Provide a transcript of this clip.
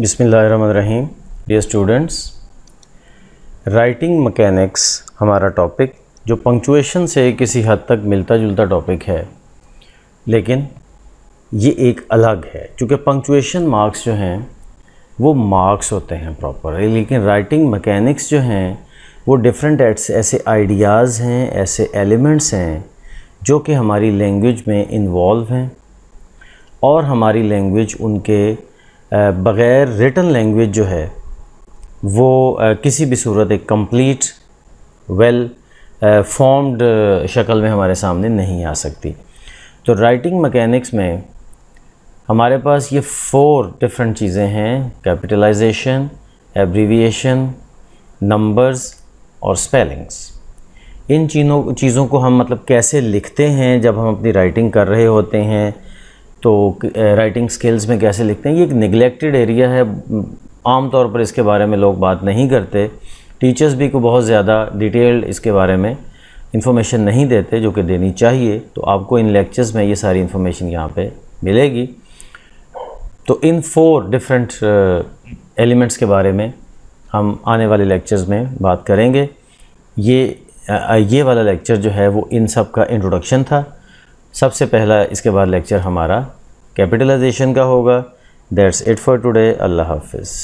बिसमीम dear students writing mechanics हमारा topic जो पंक्चुएशन से किसी हद तक मिलता जुलता टॉपिक है लेकिन ये एक अलग है क्योंकि पंक्चुएशन मार्क्स जो हैं वो मार्क्स होते हैं प्रॉपर लेकिन राइटिंग मकैनिक्स जो हैं वो डिफरेंट एट्स ऐसे आइडियाज़ हैं ऐसे एलिमेंट्स हैं जो कि हमारी लैंग्वेज में इन्वॉल्व हैं और हमारी लैंग्वेज उनके बग़ैर रिटर्न लैंग्वेज जो है वो किसी भी सूरत एक कम्प्लीट वेल फॉर्म्ड शक्ल में हमारे सामने नहीं आ सकती तो राइटिंग मकैनिक्स में हमारे पास ये फोर डिफरेंट चीज़ें हैं कैपिटलाइजेशन एब्रीविएशन नंबर्स और स्पेलिंग्स इन चीज़ों चीज़ों को हम मतलब कैसे लिखते हैं जब हम अपनी राइटिंग कर रहे होते हैं तो राइटिंग स्किल्स में कैसे लिखते हैं ये एक निगलेक्टेड एरिया है आमतौर पर इसके बारे में लोग बात नहीं करते टीचर्स भी को बहुत ज़्यादा डिटेल्ड इसके बारे में इन्फॉर्मेशन नहीं देते जो कि देनी चाहिए तो आपको इन लेक्चर्स में ये सारी इन्फॉर्मेशन यहाँ पे मिलेगी तो इन फोर डिफरेंट एलिमेंट्स के बारे में हम आने वाले लेक्चर्स में बात करेंगे ये ये वाला लेक्चर जो है वो इन सब का इंट्रोडक्शन था सबसे पहला इसके बाद लेक्चर हमारा कैपिटलाइजेशन का होगा दैट्स इट फॉर टुडे अल्लाह हाफिज़